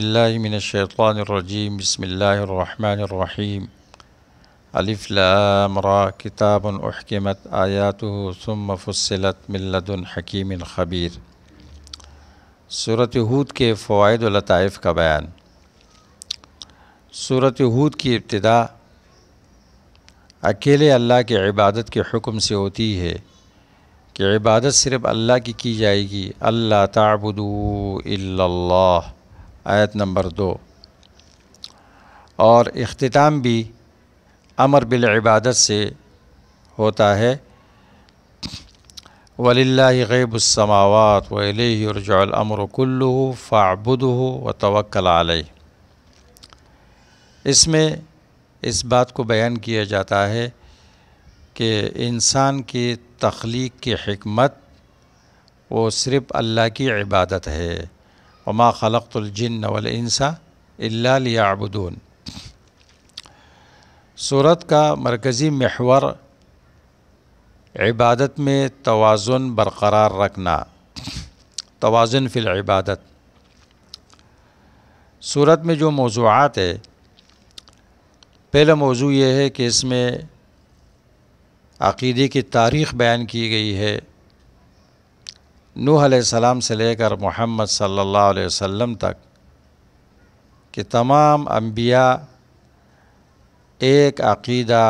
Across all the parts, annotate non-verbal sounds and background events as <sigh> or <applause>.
الله من الشيطان الرجيم بسم الله الرحمن الرحيم ألف لام را كتاب أحكمت آياته ثم فصلت من لدن حكيم خبير سورة هود کے فوائد و لطائف کا بیان سورة هود کی ابتداء اکیلے اللہ کی عبادت کے حکم سے ہوتی ہے کہ عبادت صرف اللہ کی کی جائے گی اللہ تعبدو الا اللہ आयत नंबर दो और अख्ताम भी अमर बिलबादत से होता है वलिल्ला गैबसमावत वलमरकुल्लू फ़ाबुद व तवक्ल आल इसमें इस बात को बयान किया जाता है कि इंसान की तख्लीक की हमत वो सिर्फ़ अल्लाह की इबादत है वमा ख़लक़ुलजन वलसा अबुदून सूरत का मरकज़ी महवर इबादत में तोज़ुन बरकरार रखना तोज़ुन फ़िलबादत सूरत में जो मौजूद है पहला मौजू ये है कि इसमें अक़ीदे की तारीख़ बयान की गई है नूह सलाम से लेकर मोहम्मद सल्लल्लाहु अलैहि वसल्लम तक कि तमाम अम्बिया एक अकीदा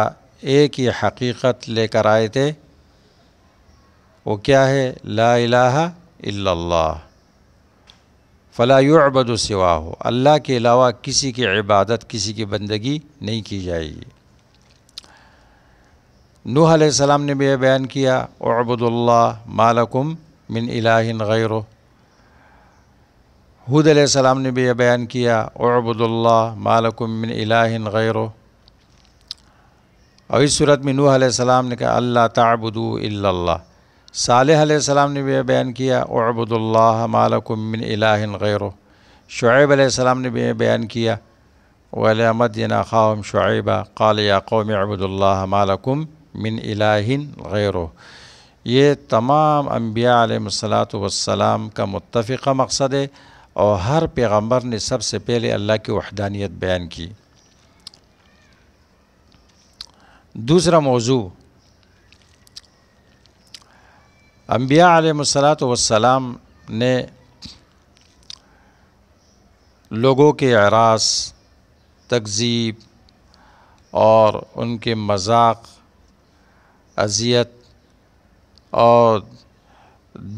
एक ही हकीक़त लेकर आए थे वो क्या है ला इल्लल्लाह फ़लाबद सिवा हो अल्लाह के अलावा किसी की इबादत किसी की बंदगी नहीं की जाएगी नूह सलाम ने भी यह बयान किया अबुदुल्ला मालकुम من إله غيره هود علیہ السلام نے بھی بیان کیا اعبد اللہ مالکم من الہ غیرو اور اس صورت میں نوح علیہ السلام نے کہا اللہ تعبدو الا اللہ صالح علیہ السلام نے بھی بیان کیا اعبد اللہ لکم من الہ غیرو شعیب علیہ السلام نے بھی بیان کیا ولا مَدْيَنَا خَاهُمْ شُعِيبًا قال يَا قوم اعبد مَا لَكُمْ من الہ غَيْرُهُ ये तमाम अम्बिया सलाम का मुतफ़ा मकसद है और हर पैगम्बर ने सबसे पहले अल्लाह की वहदानियत बयान की दूसरा मौजू अम्बिया सलाम ने लोगों के आरास तकजीब और उनके मजाक अजियत और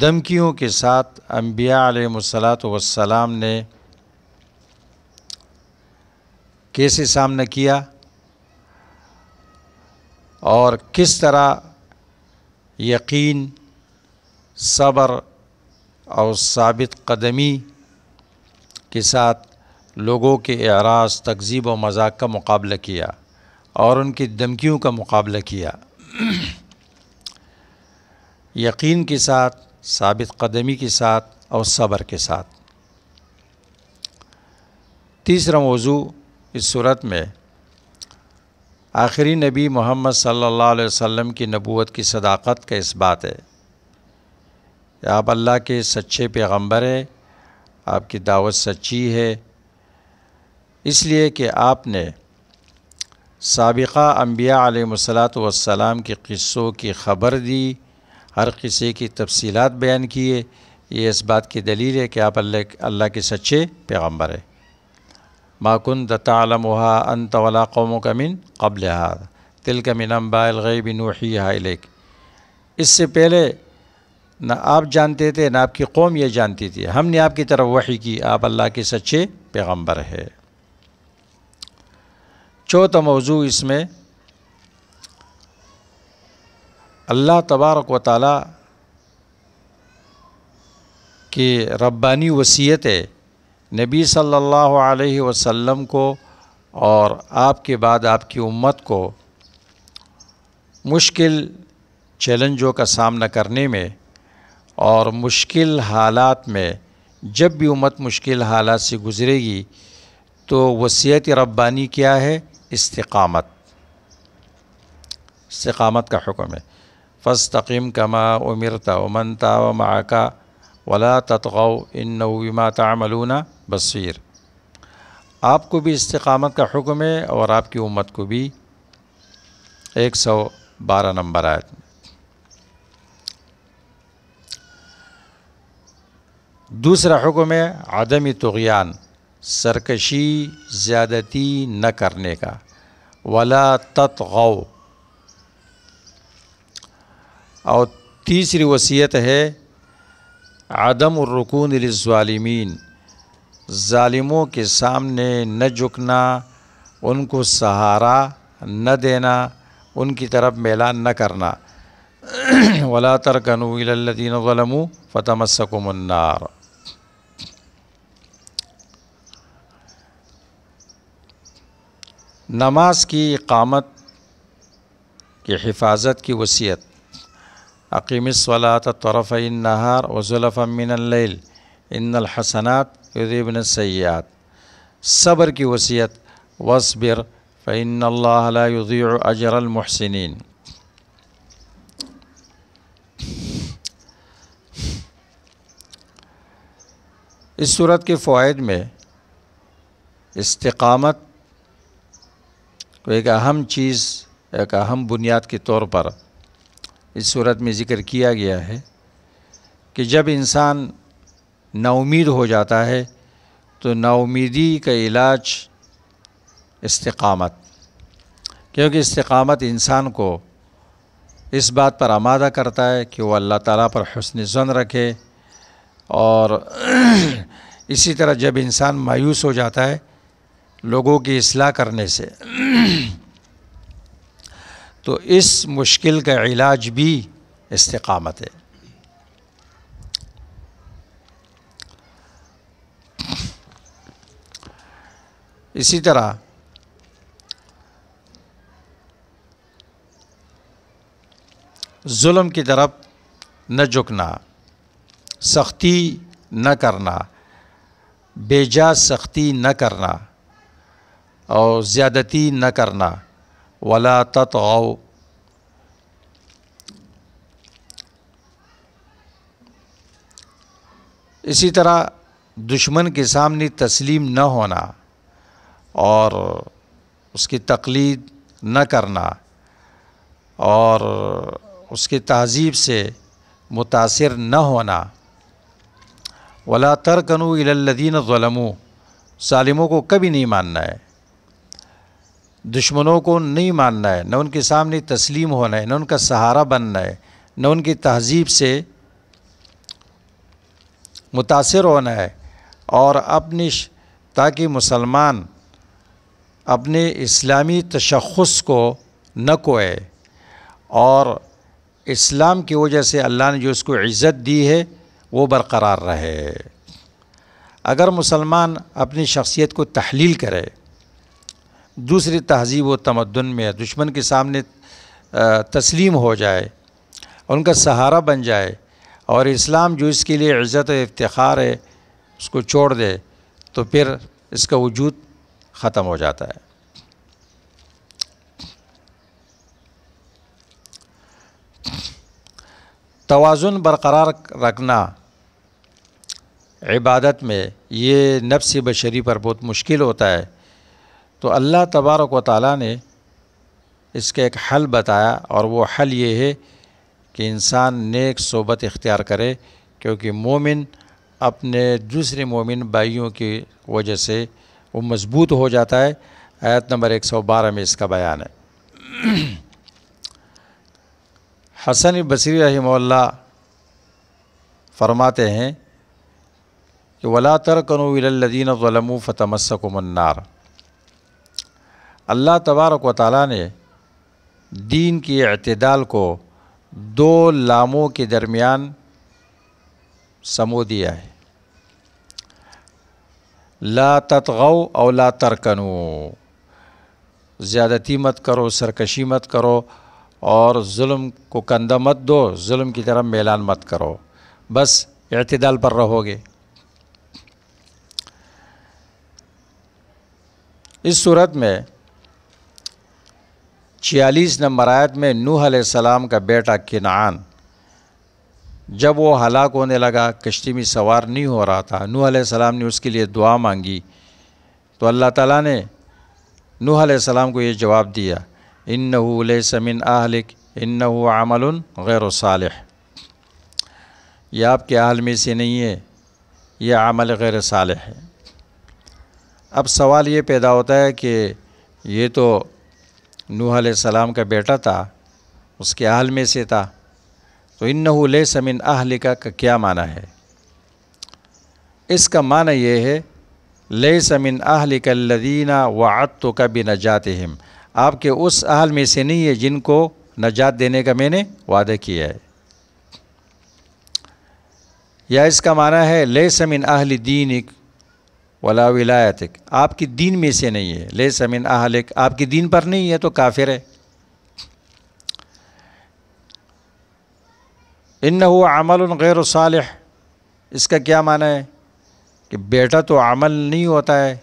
धमकियों के साथ अम्बिया सलात वसलाम ने कैसे सामना किया और किस तरह यकीन सब्र और साबित कदमी के साथ लोगों के एराज तकजीब व मजाक का मुकाबला किया और उनकी धमकियों का मुकाबला किया यकीन के साथ साबित कदमी के साथ और सब्र के साथ तीसरा मौजू इस सूरत में आखिरी नबी मोहम्मद सल्लल्लाहु अलैहि वसल्लम की नबूवत की सदाकत का इस बात है आप अल्लाह के सच्चे पैगंबर हैं आपकी दावत सच्ची है इसलिए कि आपने सबक़ा अम्बिया आलमसलात वसलाम के क़स्सों की ख़बर दी हर किसी की तफसीत बयान किए ये इस बात की दलील है कि आप अल्लाह के सच्चे पैगम्बर है माकुन दतालमहा अन तवला का कमिन कबल तिल कमिन अम्बालगैबिन वहीक इससे पहले ना आप जानते थे ना आपकी कौम ये जानती थी हमने आपकी तरफ वही की आप अल्लाह के सच्चे पैगम्बर है चौथा मौजू इसमें अल्लाह तबारक व ताली की रब्बानी वसीयत है नबी सल्लल्लाहु अलैहि वसल्लम को और आपके बाद आपकी उम्मत को मुश्किल चैलेंजों का सामना करने में और मुश्किल हालात में जब भी उम्मत मुश्किल हालात से गुज़रेगी तो वसीयत रब्बानी क्या है इस्तकामत इस्तकामत का हुक्म है फ़स्तकीम कमा उमिरता उमनता ताव माका वला ततगौ इन नवीमा तामलूना बसीर आपको भी इस्तकामत का हुक्म है और आपकी उम्मत को भी एक सौ बारह नंबर आयत दूसरा हुक्म है आदमी तगियान सरकशी ज़्यादती न करने का वला तत गौ और तीसरी वसीयत है आदम रुकून ज़ालिमीन ालिमों के सामने न झुकना उनको सहारा न देना उनकी तरफ मेला न करना <clears throat> वला तरकनूलदीनमू फ़तमसकुमन्नार नमाज की इकामत की हिफाजत की वसीयत सलात तरफ़ नहार वज़ुलफ़मिनल इन हसनात युदिबन सयात सब्र की वसीयत वसबिर फ़ैन युदी अजरमहसिन इस सूरत के फ़ायद में इस्तकामत को एक अहम चीज़ एक अहम बुनियाद के तौर पर इस सूरत में ज़िक्र किया गया है कि जब इंसान नाउमीद हो जाता है तो नाउमीदी का इलाज इस्तकामत क्योंकि इस्तकामत इंसान को इस बात पर आमादा करता है कि वो अल्लाह ताला पर हसन जन रखे और <clears throat> इसी तरह जब इंसान मायूस हो जाता है लोगों की असलाह करने से <clears throat> तो इस मुश्किल का इलाज भी इस्तकामत है इसी तरह जुल्म की तरफ न झुकना सख्ती न करना बेजा सख्ती न करना और ज़्यादती न करना वला ततगाओ इसी तरह दुश्मन के सामने तस्लीम न होना और उसकी तकलीद न करना और उसकी तहजीब से मुतासर न होना वला तरकनु इलल्लदीन ज़लमू ालिमों को कभी नहीं मानना है दुश्मनों को नहीं मानना है न उनके सामने तस्लीम होना है न उनका सहारा बनना है न उनकी तहजीब से मुतासर होना है और अपनी ताकि मुसलमान अपने इस्लामी तशखस को न कोए और इस्लाम की वजह से अल्लाह ने जो उसको इज़्ज़त दी है वो बरकरार रहे अगर मुसलमान अपनी शख्सियत को तहलील करे दूसरी तहजीब व तमदन में दुश्मन के सामने तस्लीम हो जाए उनका सहारा बन जाए और इस्लाम जो इसके लिए इज़्ज़त इफ्तार है उसको छोड़ दे तो फिर इसका वजूद ख़त्म हो जाता है तोज़ुन बरकरार रखना इबादत में ये नफ्स बशरी पर बहुत मुश्किल होता है तो अल्लाह तबारक व ने इसका एक हल बताया और वो हल ये है कि इंसान नेक सोबत इख्तियार करे क्योंकि मोमिन अपने दूसरे मोमिन भाइयों की वजह से वो मज़बूत हो जाता है आयत नंबर 112 में इसका बयान है हसन बसरी रही फरमाते हैं कि वला तरकनदीन वलमू फ़तमस्कुमन्नार अल्लाह तबारक व ने दीन के अतदाल को दो लामों के दरमियान समो दिया है ला ततगो और ला तरकनु ज़्यादती मत करो सरकशी मत करो और जुल्म को कंधा मत दो जुल्म की तरफ मेलान मत करो बस अतदाल पर रहोगे इस सूरत में छियालीस नंबर आयत में नूह सलाम का बेटा किनान जब वो हलाक होने लगा कश्ती में सवार नहीं हो रहा था नूह सलाम ने उसके लिए दुआ मांगी तो अल्लाह ताला ने नूह सलाम को ये जवाब दिया इन नहूल समिन आहलिक इन नमल गैर साल ये आपके आहल में से नहीं है ये अमल गैर साल है अब सवाल ये पैदा होता है कि ये तो नूह सलाम का बेटा था उसके अहल में से था तो इन ले समिन अहल का क्या माना है इसका माना यह है ले समिन अहल व वात का भी नजात हिम आपके उस अहल में से नहीं है जिनको नजात देने का मैंने वादा किया है या इसका माना है ले समिन अहल दीनिक वला विलायतिक आपकी दीन में से नहीं है ले समिन आहलिक आपकी दीन पर नहीं है तो काफिर है इन अमल गैर साल इसका क्या माना है कि बेटा तो अमल नहीं होता है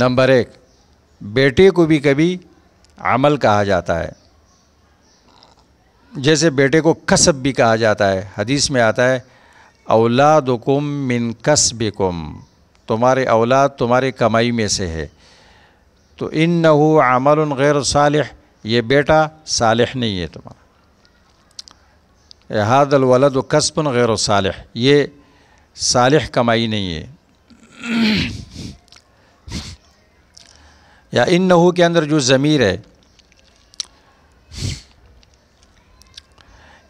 नंबर एक बेटे को भी कभी अमल कहा जाता है जैसे बेटे को कसब भी कहा जाता है हदीस में आता है औलादुकुम मिन कस्बिकुम तुम्हारे औलाद तुम्हारे कमाई में से है तो इन न हो अमल गैर सालह ये बेटा सालह नहीं है तुम्हारा हादल वलद कसबन गैर सालह ये सालह कमाई नहीं है या इन नहू के अंदर जो ज़मीर है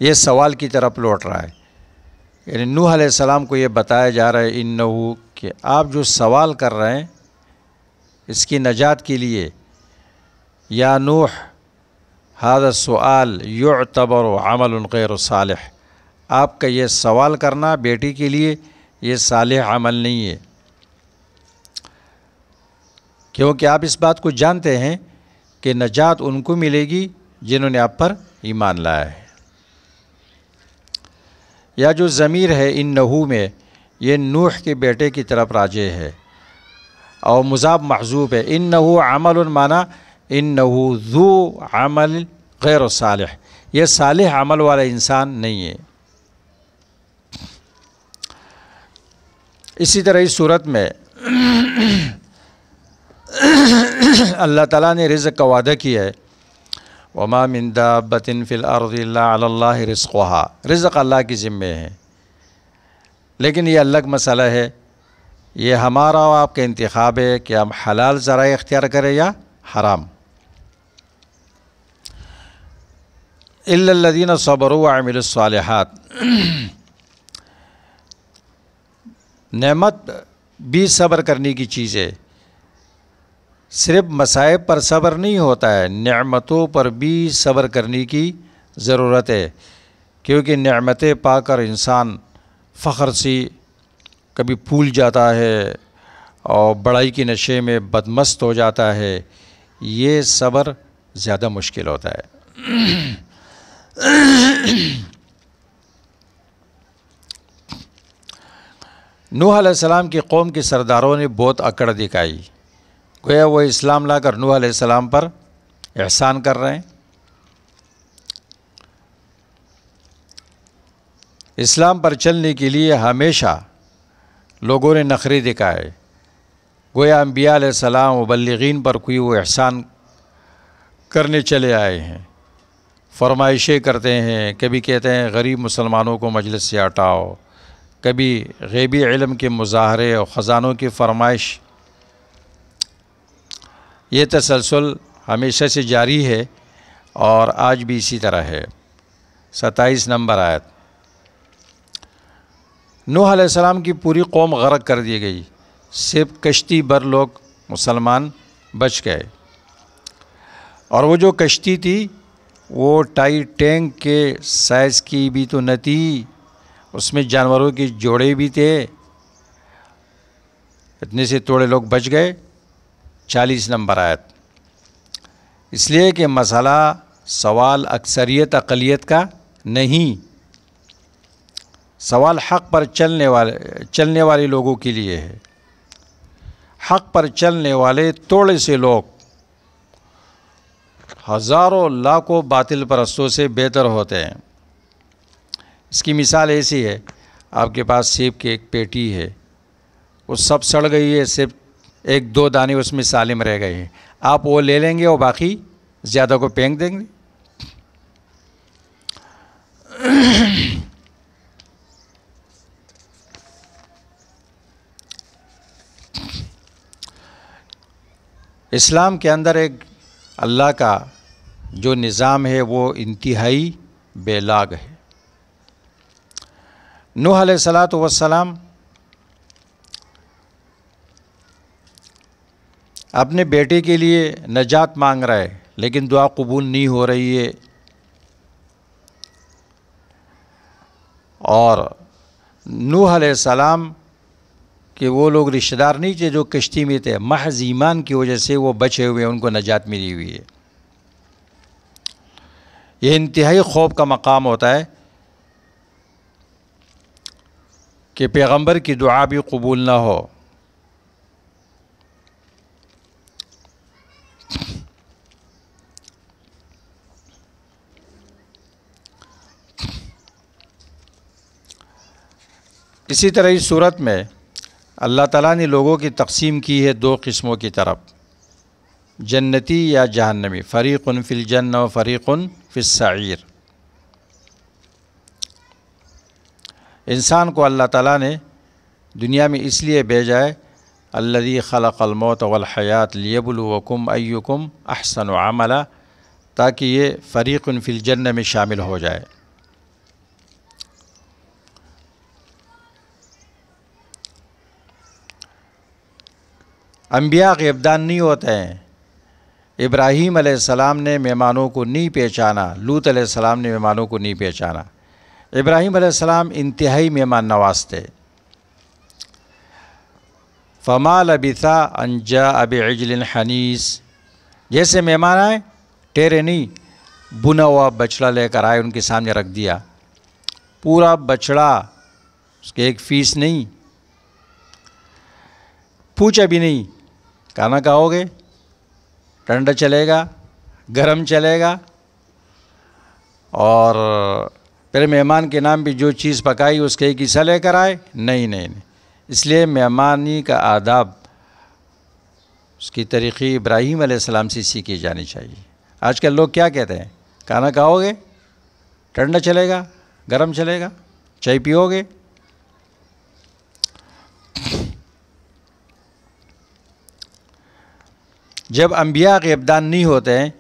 ये सवाल की तरफ लौट रहा है यानी नूह सलाम को ये बताया जा रहा है इन नहू कि आप जो सवाल कर रहे हैं इसकी नजात के लिए या नूह हाद सवाल यो तबर अमल गैर साल आपका ये सवाल करना बेटी के लिए ये साल अमल नहीं है क्योंकि आप इस बात को जानते हैं कि नजात उनको मिलेगी जिन्होंने आप पर ईमान लाया है या जो ज़मीर है इन नहू में ये नूह के बेटे की तरफ राजे है और मुजाब महजूब है इन नहू अमल माना इन नहू जू अमल गैर साल ये साल अमल वाला इंसान नहीं है इसी तरह इस सूरत में <coughs> अल्लाह ताला ने रिज़ का वादा किया है वमा मिंदा बतिन फ़िल अरदिल्लाह रिस्क़ा रिज़ अल्लाह के ज़िम्मे है लेकिन ये अलग मसला है ये हमारा और आपका इंतखब है कि हम हलाल ज़रा इख्तियार करें या हराम इल्लदीन सबर वामिलसालहत नमत भी सब्र करने की चीज़ है सिर्फ मसायब पर सब्र नहीं होता है नमतों पर भी सब्र करने की ज़रूरत है क्योंकि नमतें पाकर इंसान फ़ख्र से कभी फूल जाता है और बड़ाई के नशे में बदमस्त हो जाता है ये सब्र ज़्यादा मुश्किल होता है <clears throat> नूह सलाम की कौम के सरदारों ने बहुत अकड़ दिखाई गोया वो इस्लाम ला कर नूह पर एहसान कर रहे हैं इस्लाम पर चलने के लिए हमेशा लोगों ने नखरे दिखाए गोया अम्बिया सलाम वबलगिन पर कोई वो एहसान करने चले आए हैं फरमाइशें करते हैं कभी कहते हैं गरीब मुसलमानों को मजलिस से हटाओ कभी गैबी इलम के मुजाहरे और ख़ज़ानों की फरमाइश ये तसलसल हमेशा से जारी है और आज भी इसी तरह है सत्ताईस नंबर आयत नूह सलाम की पूरी कौम गर्क कर दी गई सिर्फ कश्ती भर लोग मुसलमान बच गए और वो जो कश्ती थी वो टाई टैंक के साइज़ की भी तो न थी उसमें जानवरों के जोड़े भी थे इतने से थोड़े लोग बच गए चालीस नंबर आयत इसलिए कि मसला सवाल अक्सरियत अकलीत का नहीं सवाल हक़ पर चलने वाले चलने वाले लोगों के लिए है हक़ पर चलने वाले थोड़े से लोग हज़ारों लाखों बातिल परस्तों से बेहतर होते हैं इसकी मिसाल ऐसी है आपके पास सेब की एक पेटी है वो सब सड़ गई है सेब एक दो दाने उसमें सालिम रह गए हैं आप वो ले लेंगे और बाकी ज़्यादा को पेंक देंगे इस्लाम के अंदर एक अल्लाह का जो निज़ाम है वो इंतहाई बेलाग है नूह सलात वसलाम अपने बेटे के लिए नजात मांग रहा है लेकिन दुआ कबूल नहीं हो रही है और नूह सलाम कि वो लोग रिश्तेदार नहीं थे जो कश्ती में थे महज ईमान की वजह से वो बचे हुए उनको नजात मिली हुई है यह इंतहाई खौफ का मकाम होता है कि पैगंबर की दुआ भी कबूल ना हो इसी तरह इस सूरत में अल्लाह ताला ने लोगों की तकसीम की है दो किस्मों की तरफ जन्नती या जहन्नमी फ़रीक़न फ़िल जन्न व फ़रीक़न फ़िसर इंसान को अल्लाह ताला ने दुनिया में इसलिए भेजा है अल्लदी ख़लमौत वलहयात लियबलवकुम अयुकुम अहसन आमला ताकि ये फ़रीक़न फ़िल जन्न में शामिल हो जाए अम्बिया गैबदान नहीं होते हैं इब्राहीम सलाम ने मेहमानों को नहीं पहचाना लूत सलाम ने मेहमानों को नहीं पहचाना इब्राहीम सलाम इंतहाई मेहमान नवाज थे फमाल लबिता अनजा अब अजल हनीस जैसे मेहमान आए टेरे नहीं बुना हुआ बछड़ा लेकर आए उनके सामने रख दिया पूरा बछड़ा उसके एक फीस नहीं पूछा भी नहीं खाना खाओगे ठंडा चलेगा गरम चलेगा और फिर मेहमान के नाम पे जो चीज़ पकाई उसके एक हिस्सा लेकर आए नहीं नहीं नहीं इसलिए मेहमानी का आदाब उसकी तरीक़ी इब्राहीम आसमाम से सीखी जानी चाहिए आजकल लोग क्या कहते हैं खाना खाओगे ठंडा चलेगा गरम चलेगा चाय पियोगे जब अम्बिया गैबदान नहीं होते हैं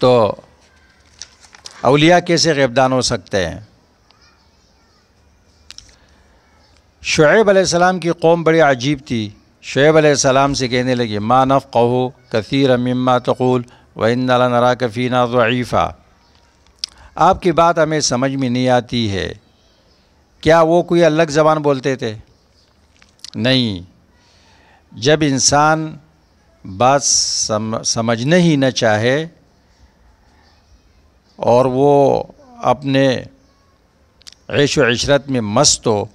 तो अलिया कैसे गैबदान हो सकते हैं शुएब आसमाम की कौम बड़ी अजीब थी शुएब आसमाम से कहने लगी माँ नफ़ कहो कसीर मम्मा तकूल वहिंद नरा कफ़ीना ज़ीफ़ा आपकी बात हमें समझ में नहीं आती है क्या वो कोई अलग ज़बान बोलते थे नहीं जब इंसान बात सम, समझने ही न चाहे और वो अपने ऐश इशरत में मस्त हो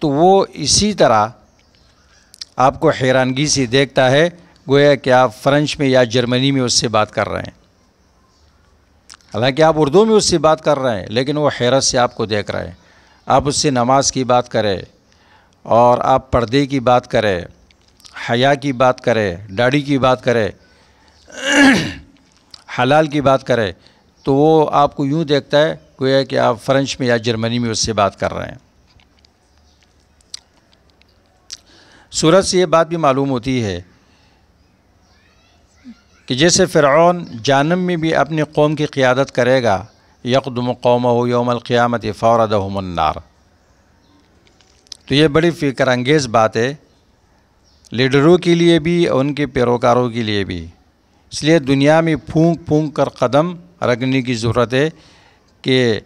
तो वो इसी तरह आपको हैरानगी से देखता है गोया कि आप फ्रेंच में या जर्मनी में उससे बात कर रहे हैं हालांकि आप उर्दू में उससे बात कर रहे हैं लेकिन वो हैरत से आपको देख रहे हैं आप उससे नमाज की बात करें और आप पर्दे की बात करें हया की बात करे दाढ़ी की बात करे हलाल की बात करे तो वो आपको यूँ देखता है है कि आप फ्रेंच में या जर्मनी में उससे बात कर रहे हैं सूरत से ये बात भी मालूम होती है कि जैसे फ़िरौन जानम में भी अपनी कौम की क़्यादत करेगा यकदम कौम हो योमलक़ियामत फ़ौरदहमनार तो ये बड़ी फ़िक्र अंगेज़ बात है लीडरों के लिए भी और उनके पैरोकारों के लिए भी इसलिए दुनिया में फूंक फूंक कर कदम रखने की ज़रूरत है कि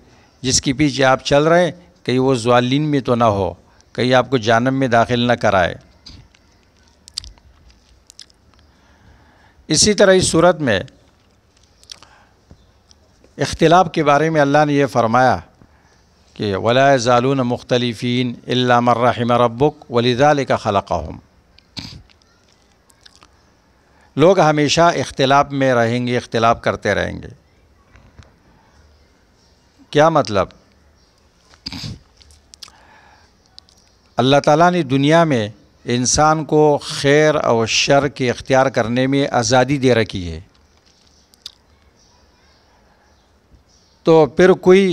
जिसके पीछे आप चल रहे हैं कहीं वो जालिन में तो ना हो कहीं आपको जानम में दाखिल ना कराए इसी तरह इस सूरत में इख्तलाफ के बारे में अल्लाह ने यह फरमाया कि वला जालून मुख्तलिफ़ीन अल्लाम रबुक वलिदाल का खलक़ लोग हमेशा इख्तलाफ में रहेंगे इख्तलाफ करते रहेंगे क्या मतलब अल्लाह ताला ने दुनिया में इंसान को खैर और शर के इख्तियार करने में आज़ादी दे रखी है तो फिर कोई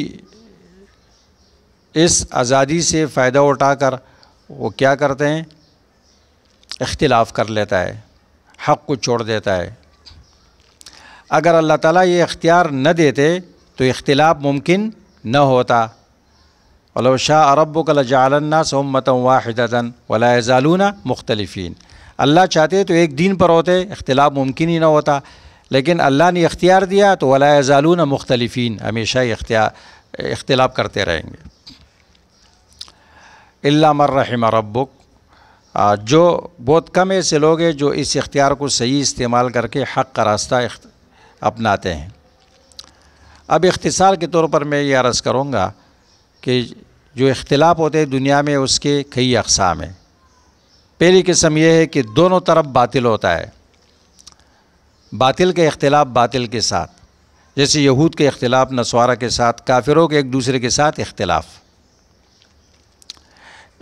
इस आज़ादी से फ़ायदा उठाकर वो क्या करते हैं इख्तिलाफ़ कर लेता है हक़ को छोड़ देता है अगर अल्लाह ताला ये इख्तियार न देते तो इख्तिलाफ़ मुमकिन न होता शाह अरब कलजालन्ना सोमत वाहिदतन वलाजालूना मुख्तलफ़ीन अल्लाह चाहते तो एक दिन पर होते इख्तिलाफ़ मुमकिन ही ना होता लेकिन अल्लाह ने इख्तियार दिया तो वलाजालूना मुख्तलफ़ीन हमेशा इख्तियार इख्तिलाफ़ करते रहेंगे इलामर रहीम रबुक जो बहुत कम ऐसे लोग हैं जो इस इख्तियार को सही इस्तेमाल करके हक़ का रास्ता अपनाते हैं अब इख्तसार के तौर पर मैं ये अर्ज़ करूँगा कि जो इख्तलाफ होते हैं दुनिया में उसके कई अकसाम हैं पहली किस्म यह है कि दोनों तरफ बातिल होता है बातिल के अख्तिलाफ़ बातिल के साथ जैसे यहूद के अख्तिलाफ़ नसवारा के साथ काफिरों के एक दूसरे के साथ इख्तिलाफ़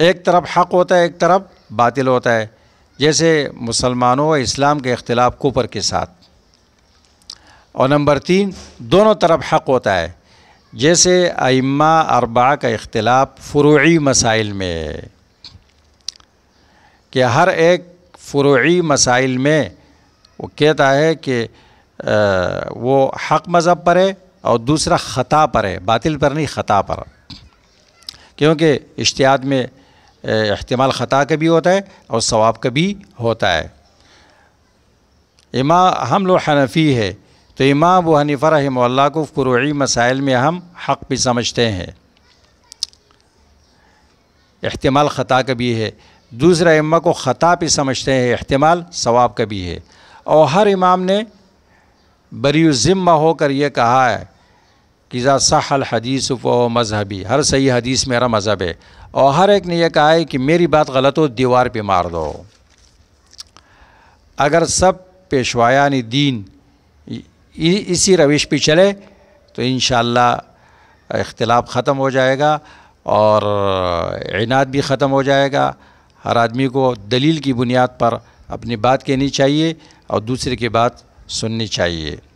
एक तरफ हक़ होता है एक तरफ बातिल होता है जैसे मुसलमानों और इस्लाम के अख्तिलाफ़ कुपर के साथ और नंबर तीन दोनों तरफ हक़ होता है जैसे आइम्मा अरबा का इख्तलाफ फ़ुरूी मसाइल में है कि हर एक फ़ुरूी मसाइल में वो कहता है कि वो हक़ मज़हब पर है और दूसरा ख़ता पर है बातिल पर नहीं ख़ता पर क्योंकि इश्तियात में अहतमाल ख़ता का भी होता है और सवाब का भी होता है इमाम हम लोग हनफ़ी है तो इमाम व हनीफ़ा मल्ला को फ़ुरूी मसाइल में हम हक़ भी समझते हैं अहतमाल ख़ता का भी है दूसरा इमा को ख़ता भी समझते हैं अहतमाल सवाब का भी है और हर इमाम ने बरीज़िम्मा होकर यह कहा है कि जहा सहल हदीस व मजहबी हर सही हदीस मेरा मज़हब है और हर एक ने यह कहा है कि मेरी बात गलत हो दीवार पे मार दो अगर सब पेशवायान दीन इसी रविश पे चले तो इन शख्लाफ ख़त्म हो जाएगा और इनाद भी ख़त्म हो जाएगा हर आदमी को दलील की बुनियाद पर अपनी बात कहनी चाहिए और दूसरे की बात सुननी चाहिए